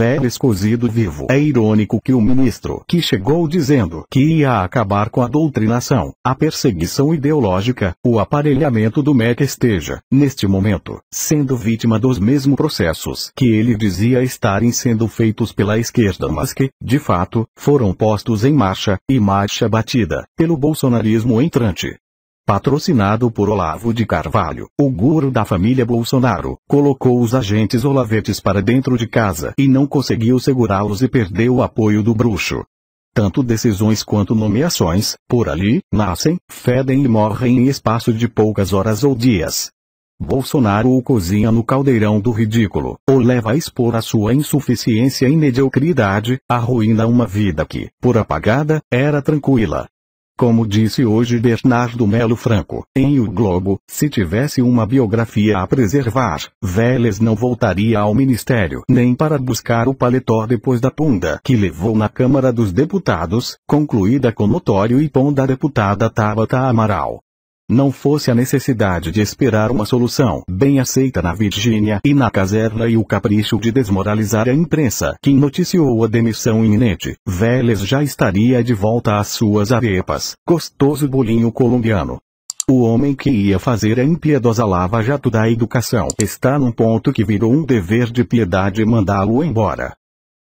velho cozido vivo. É irônico que o ministro que chegou dizendo que ia acabar com a doutrinação, a perseguição ideológica, o aparelhamento do MEC esteja, neste momento, sendo vítima dos mesmos processos que ele dizia estarem sendo feitos pela esquerda mas que, de fato, foram postos em marcha, e marcha batida, pelo bolsonarismo entrante patrocinado por Olavo de Carvalho, o guru da família Bolsonaro, colocou os agentes olavetes para dentro de casa e não conseguiu segurá-los e perdeu o apoio do bruxo. Tanto decisões quanto nomeações, por ali, nascem, fedem e morrem em espaço de poucas horas ou dias. Bolsonaro o cozinha no caldeirão do ridículo, ou leva a expor a sua insuficiência e mediocridade, arruína uma vida que, por apagada, era tranquila, como disse hoje Bernardo Melo Franco, em O Globo, se tivesse uma biografia a preservar, Vélez não voltaria ao ministério nem para buscar o paletó depois da ponda que levou na Câmara dos Deputados, concluída com notório e ponda deputada Tabata Amaral não fosse a necessidade de esperar uma solução bem aceita na Virgínia e na caserna e o capricho de desmoralizar a imprensa que noticiou a demissão iminente, Vélez já estaria de volta às suas arepas, gostoso bolinho colombiano. O homem que ia fazer a impiedosa lava-jato da educação está num ponto que virou um dever de piedade mandá-lo embora.